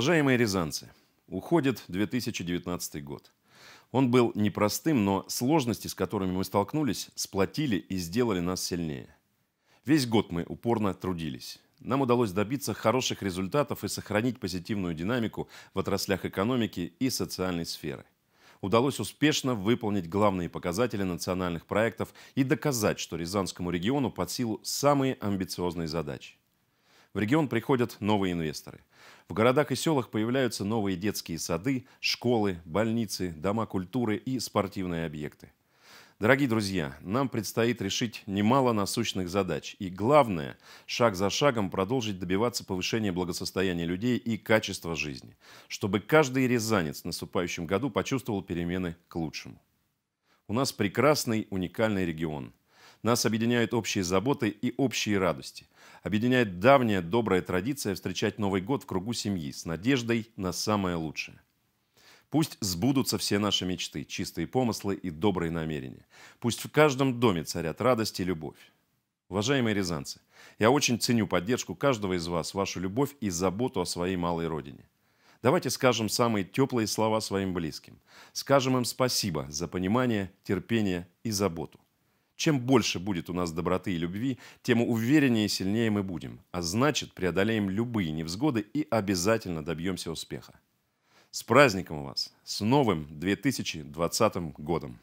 Уважаемые рязанцы, уходит 2019 год. Он был непростым, но сложности, с которыми мы столкнулись, сплотили и сделали нас сильнее. Весь год мы упорно трудились. Нам удалось добиться хороших результатов и сохранить позитивную динамику в отраслях экономики и социальной сферы. Удалось успешно выполнить главные показатели национальных проектов и доказать, что Рязанскому региону под силу самые амбициозные задачи. В регион приходят новые инвесторы. В городах и селах появляются новые детские сады, школы, больницы, дома культуры и спортивные объекты. Дорогие друзья, нам предстоит решить немало насущных задач. И главное, шаг за шагом продолжить добиваться повышения благосостояния людей и качества жизни, чтобы каждый рязанец в наступающем году почувствовал перемены к лучшему. У нас прекрасный, уникальный регион – нас объединяют общие заботы и общие радости. Объединяет давняя добрая традиция встречать Новый год в кругу семьи с надеждой на самое лучшее. Пусть сбудутся все наши мечты, чистые помыслы и добрые намерения. Пусть в каждом доме царят радость и любовь. Уважаемые рязанцы, я очень ценю поддержку каждого из вас, вашу любовь и заботу о своей малой родине. Давайте скажем самые теплые слова своим близким. Скажем им спасибо за понимание, терпение и заботу. Чем больше будет у нас доброты и любви, тем увереннее и сильнее мы будем, а значит, преодолеем любые невзгоды и обязательно добьемся успеха. С праздником вас! С новым 2020 годом!